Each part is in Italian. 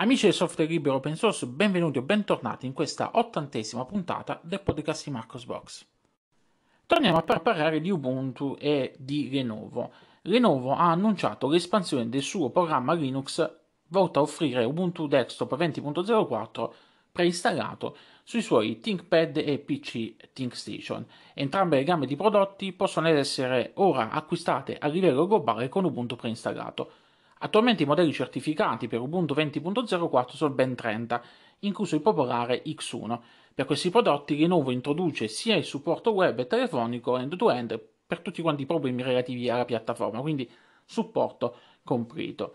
Amici del software libero open source, benvenuti o bentornati in questa ottantesima puntata del podcast di Marcosbox. Torniamo a parlare di Ubuntu e di Lenovo. Lenovo ha annunciato l'espansione del suo programma Linux volta a offrire Ubuntu Desktop 20.04 preinstallato sui suoi ThinkPad e PC ThinkStation. Entrambe le gambe di prodotti possono essere ora acquistate a livello globale con Ubuntu preinstallato. Attualmente i modelli certificati per Ubuntu 20.04 sono ben 30, incluso il popolare X1. Per questi prodotti Lenovo introduce sia il supporto web e telefonico end-to-end per tutti quanti i problemi relativi alla piattaforma, quindi supporto completo.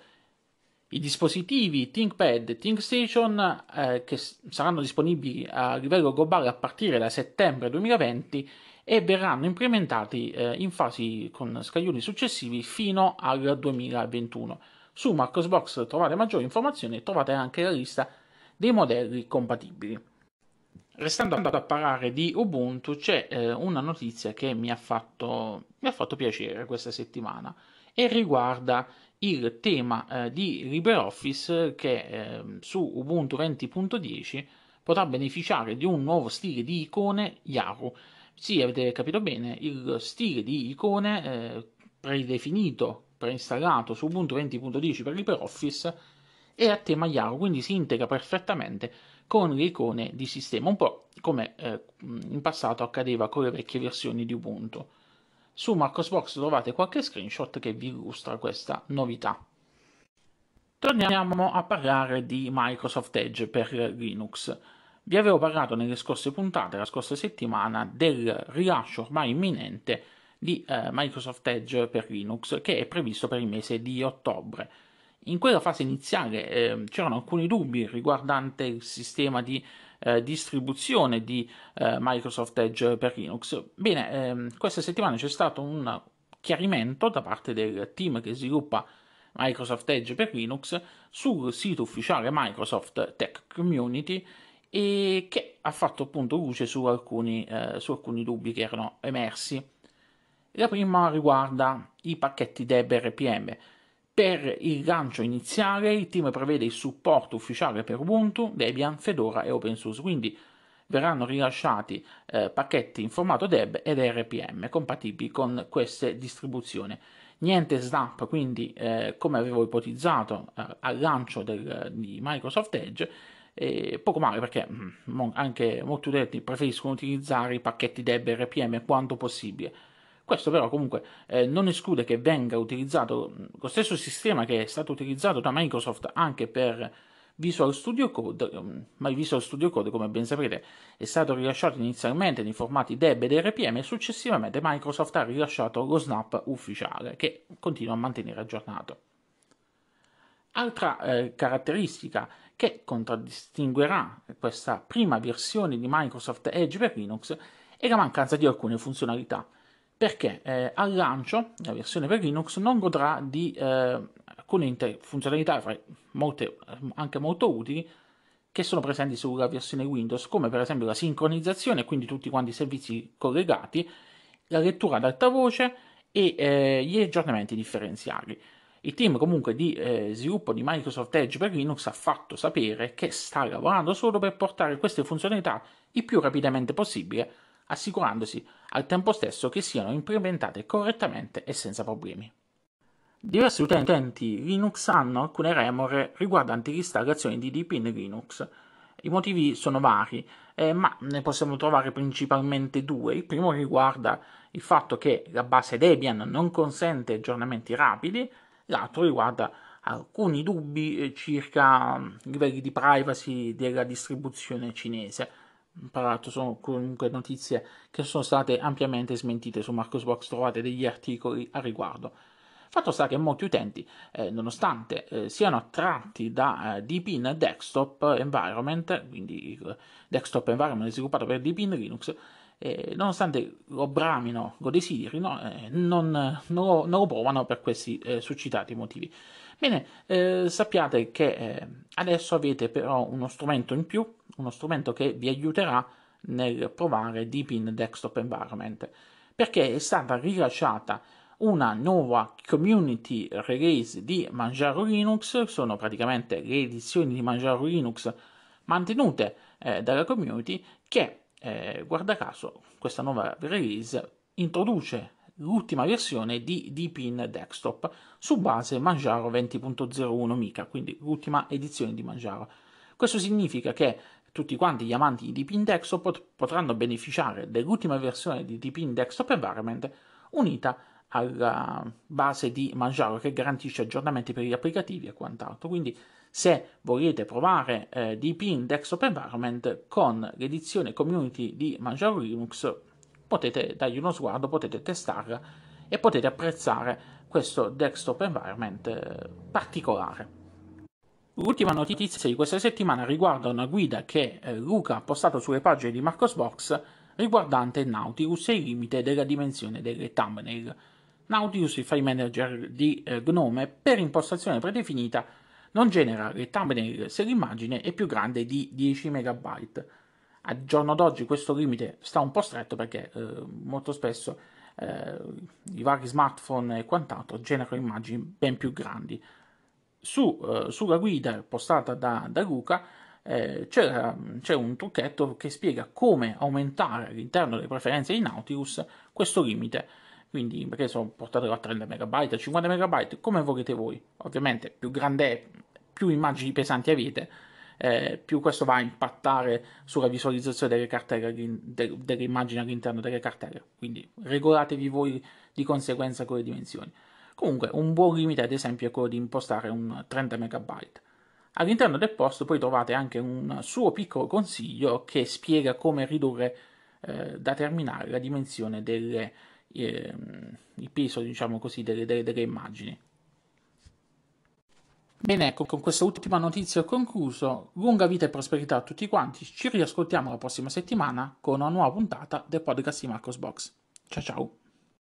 I dispositivi ThinkPad e ThinkStation, eh, che saranno disponibili a livello globale a partire da settembre 2020, e verranno implementati eh, in fasi con scaglioni successivi fino al 2021. Su Marcosbox trovate maggiori informazioni e trovate anche la lista dei modelli compatibili. Restando a parlare di Ubuntu, c'è eh, una notizia che mi ha, fatto, mi ha, fatto, piacere questa settimana e riguarda il tema eh, di LibreOffice che eh, su Ubuntu 20.10 potrà beneficiare di un nuovo stile di icone Yahoo. Sì, avete capito bene, il stile di icone eh, predefinito, preinstallato su Ubuntu 20.10 per LibreOffice è a tema chiaro, quindi si integra perfettamente con le icone di sistema, un po' come eh, in passato accadeva con le vecchie versioni di Ubuntu. Su Marcosbox trovate qualche screenshot che vi illustra questa novità. Torniamo a parlare di Microsoft Edge per Linux. Vi avevo parlato nelle scorse puntate, la scorsa settimana, del rilascio ormai imminente di eh, Microsoft Edge per Linux che è previsto per il mese di ottobre. In quella fase iniziale eh, c'erano alcuni dubbi riguardante il sistema di eh, distribuzione di eh, Microsoft Edge per Linux. Bene, ehm, questa settimana c'è stato un chiarimento da parte del team che sviluppa Microsoft Edge per Linux sul sito ufficiale Microsoft Tech Community e che ha fatto appunto luce su alcuni, eh, su alcuni dubbi che erano emersi. La prima riguarda i pacchetti DEB RPM. Per il lancio iniziale il team prevede il supporto ufficiale per Ubuntu, Debian, Fedora e OpenSUSE, quindi verranno rilasciati eh, pacchetti in formato DEB ed RPM compatibili con queste distribuzioni. Niente snap, quindi eh, come avevo ipotizzato eh, al lancio del, di Microsoft Edge, e poco male perché mm, anche molti utenti preferiscono utilizzare i pacchetti DEB e RPM quanto possibile. Questo però comunque eh, non esclude che venga utilizzato mm, lo stesso sistema che è stato utilizzato da Microsoft anche per Visual Studio Code, mm, ma il Visual Studio Code, come ben sapete è stato rilasciato inizialmente nei formati DEB ed RPM e successivamente Microsoft ha rilasciato lo Snap ufficiale, che continua a mantenere aggiornato. Altra eh, caratteristica che contraddistinguerà questa prima versione di Microsoft Edge per Linux è la mancanza di alcune funzionalità, perché eh, al lancio la versione per Linux non godrà di eh, alcune inter- funzionalità, molte, anche molto utili, che sono presenti sulla versione Windows, come per esempio la sincronizzazione, quindi tutti quanti i servizi collegati, la lettura ad alta voce e eh, gli aggiornamenti differenziali. Il team comunque di eh, sviluppo di Microsoft Edge per Linux ha fatto sapere che sta lavorando solo per portare queste funzionalità il più rapidamente possibile, assicurandosi al tempo stesso che siano implementate correttamente e senza problemi. Diversi utenti Linux hanno alcune remore riguardanti l'installazione di Deepin Linux. I motivi sono vari, eh, ma ne possiamo trovare principalmente due. Il primo riguarda il fatto che la base Debian non consente aggiornamenti rapidi l'altro riguarda alcuni dubbi eh, circa livelli mm, di privacy della distribuzione cinese. Tra l'altro sono comunque notizie che sono state ampiamente smentite su Marcosbox, trovate degli articoli a riguardo. Fatto sta che molti utenti, eh, nonostante eh, siano attratti da eh, Dpin Desktop Environment, quindi il Desktop Environment sviluppato per Dpin Linux, eh, nonostante lo bramino, lo desiderino, eh, non, non, lo, non, lo, provano per questi eh, suscitati motivi. Bene, eh, sappiate che eh, adesso avete però uno strumento in più, uno strumento che vi aiuterà nel provare Deep in Desktop Environment, perché è stata rilasciata una nuova community release di Manjaro Linux, sono praticamente le edizioni di Manjaro Linux mantenute eh, dalla community che eh, guarda caso questa nuova release introduce l'ultima versione di Deepin Desktop su base Manjaro 20.01 mica, quindi l'ultima edizione di Manjaro. Questo significa che tutti quanti gli amanti di Deepin Desktop pot- potranno beneficiare dell'ultima versione di Deepin Desktop Environment unita alla base di Manjaro che garantisce aggiornamenti per gli applicativi e quant'altro. Quindi se volete provare eh, DPIN Desktop Environment con l'edizione community di Manjaro Linux potete dargli uno sguardo, potete testarla e potete apprezzare questo desktop environment eh, particolare. L'ultima notizia di questa settimana riguarda una guida che eh, Luca ha postato sulle pagine di Marcosbox riguardante Nautilus e il limite della dimensione delle thumbnail. Nautilus, il file manager di eh, Gnome, per impostazione predefinita non genera le thumbnail se l'immagine è più grande di 10 MB. A giorno d'oggi questo limite sta un po' stretto perché eh, molto spesso eh, i vari smartphone e quant'altro generano immagini ben più grandi. Su, eh, sulla guida postata da, da Luca eh, c'è un trucchetto che spiega come aumentare all'interno delle preferenze di Nautilus questo limite. Quindi, perché so, portatelo a 30 MB, 50 MB, come volete voi. Ovviamente, più grande è, più immagini pesanti avete, eh, più questo va a impattare sulla visualizzazione delle cartelle, de, delle immagini all'interno delle cartelle. Quindi regolatevi voi di conseguenza con le dimensioni. Comunque, un buon limite, ad esempio, è quello di impostare un 30 MB. All'interno del post poi trovate anche un suo piccolo consiglio che spiega come ridurre eh, da terminare la dimensione del eh, peso, diciamo così, delle, delle, delle immagini. Bene, ecco, con questa ultima notizia ho concluso. Lunga vita e prosperità a tutti quanti. Ci riascoltiamo la prossima settimana con una nuova puntata del podcast di Marcos Box. Ciao ciao!